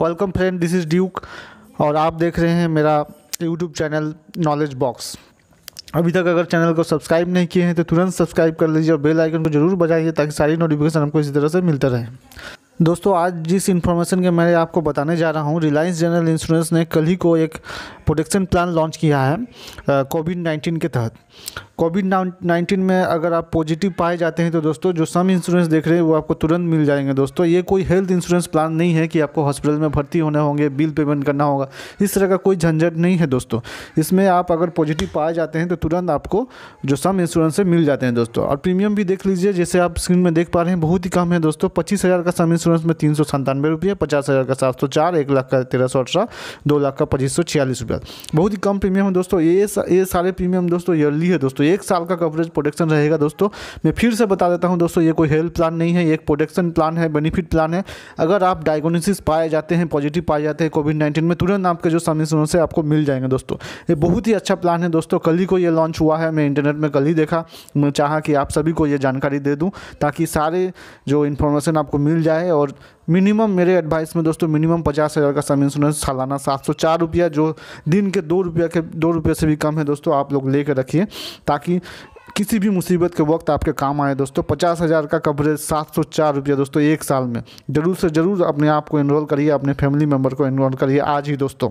welcome friend this is Duke और आप देख रहे हैं मेरा यूट्यूब चैनल नॉलेज बॉक्स अभी तक अगर चैनल को सब्सक्राइब नहीं किए हैं तो तुरंत सब्सक्राइब कर लीजिए और बेल आइकन को जरूर बजाइए ताकि सारी नोटिफिकेशन हमको इसी तरह से मिलता रहे दोस्तों आज जिस इन्फॉर्मेशन के मैं आपको बताने जा रहा हूँ रिलायंस जनरल इंश्योरेंस ने कल ही को एक प्रोटेक्शन प्लान लॉन्च किया है कोविड नाइन्टीन के तहत कोविड नाइन्टीन में अगर आप पॉजिटिव पाए जाते हैं तो दोस्तों जो सम इंश्योरेंस देख रहे हैं वो आपको तुरंत मिल जाएंगे दोस्तों ये कोई हेल्थ इंश्योरेंस प्लान नहीं है कि आपको हॉस्पिटल में भर्ती होने होंगे बिल पेमेंट करना होगा इस तरह का कोई झंझट नहीं है दोस्तों इसमें आप अगर पॉजिटिव पाए जाते हैं तो तुरंत आपको जो सम इंश्योरेंस है मिल जाते हैं दोस्तों और प्रीमियम भी देख लीजिए जैसे आप स्क्रीन में देख पा रहे हैं बहुत ही कम है दोस्तों पच्चीस हज़ार का सम इंश्योरेंस में तीन सौ संतानवे रुपये पचास हज़ार का सात सौ चार एक लाख का तेरह सौ अठारह दो लाख का पच्चीस सौ छियालीस रुपये के बहुत ही कम प्रीमियम है दोस्तों ये ये सारे प्रीमियम दोस्तों ईयरली है दोस्तों एक साल का कवरेज प्रोटेक्शन रहेगा दोस्तों मैं फिर से बता देता हूँ दोस्तों ये कोई हेल्थ प्लान नहीं है एक प्रोटेक्शन प्लान है बेनिफिट प्लान है अगर आप डायग्नोसिस पाए जाते हैं पॉजिटिव पाए जाते हैं कोविड नाइन्टीन में तुरंत आपके जो समीसनों से आपको मिल जाएंगे दोस्तों ये बहुत ही अच्छा प्लान है दोस्तों कल ही को ये लॉन्च हुआ है मैं इंटरनेट में कल ही देखा मैं चाहा कि आप सभी को ये जानकारी दे दूँ ताकि सारे जो इन्फॉर्मेशन आपको मिल जाए और मिनिमम मेरे एडवाइस में दोस्तों मिनिमम पचास हज़ार का सम इंश्योरेंस सालाना सात सौ चार रुपया जो दिन के दो रुपया के दो रुपये से भी कम है दोस्तों आप लोग ले कर रखिए ताकि किसी भी मुसीबत के वक्त आपके काम आए दोस्तों पचास हज़ार का कवरेज सात सौ चार रुपया दोस्तों एक साल में ज़रूर से ज़रूर अपने आप को इनरोल करिए अपने फैमिली मेम्बर को इनरोल करिए आज ही दोस्तों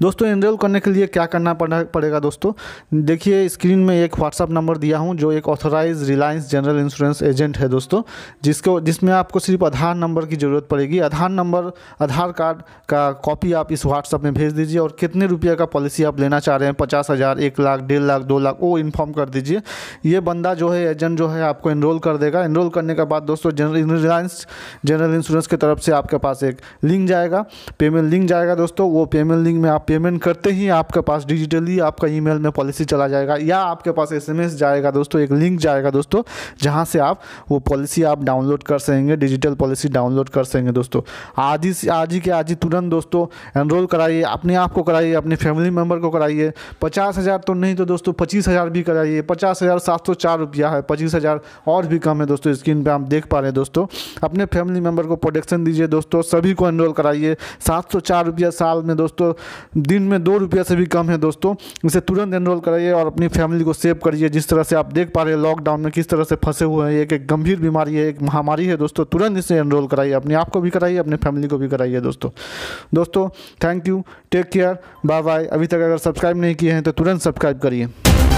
दोस्तों एनरोल करने के लिए क्या करना पड़ेगा दोस्तों देखिए स्क्रीन में एक व्हाट्सअप नंबर दिया हूँ जो एक authorise Reliance general insurance agent है दोस्तों जिसको जिसमें आपको सिर्फ आधार नंबर की ज़रूरत पड़ेगी आधार नंबर आधार कार्ड का कॉपी आप इस व्हाट्सअप में भेज दीजिए और कितने रुपये का पॉलिसी आप लेना चाह रहे हैं पचास हज़ार एक लाख डेढ़ लाख दो लाख वो इन्फॉर्म कर दीजिए ये बंदा जो है एजेंट जो है आपको एनरोल कर देगा एनरोल करने के बाद दोस्तों जनरल रिलायंस जनरल इंश्योरेंस की तरफ से आपके पास एक लिंक जाएगा पेमेंट लिंक जाएगा दोस्तों वो पेमेंट लिंक में आप आप पेमेंट करते ही आपके पास डिजिटली आपका ईमेल में पॉलिसी चला जाएगा या आपके पास एसएमएस जाएगा दोस्तों एक लिंक जाएगा दोस्तों जहाँ से आप वो पॉलिसी आप डाउनलोड कर सकेंगे डिजिटल पॉलिसी डाउनलोड कर सकेंगे दोस्तों आज ही आज ही के आज ही तुरंत दोस्तों एनरोल कराइए अपने आप को कराइए अपने फैमिली मेम्बर को कराइए पचास हज़ार तो नहीं तो दोस्तों पच्चीस हज़ार भी कराइए पचास हज़ार सात सौ चार रुपया है पच्चीस हज़ार और भी कम है दोस्तों स्क्रीन पर आप देख पा रहे हैं दोस्तों अपने फैमिली मेम्बर को प्रोटेक्शन दीजिए दोस्तों सभी को एनरोल कराइए सात सौ चार रुपया साल में दोस्तों दिन में दो रुपया से भी कम है दोस्तों इसे तुरंत एनरोल कराइए और अपनी फैमिली को सेव करिए जिस तरह से आप देख पा रहे हैं लॉकडाउन में किस तरह से फंसे हुए हैं एक एक गंभीर बीमारी है एक महामारी है दोस्तों तुरंत इसे एनरोल कराइए अपने आप को भी कराइए अपने फैमिली को भी कराइए दोस्तों दोस्तों thank you take care bye bye अभी तक अगर सब्सक्राइब नहीं किए हैं तो तुरंत सब्सक्राइब करिए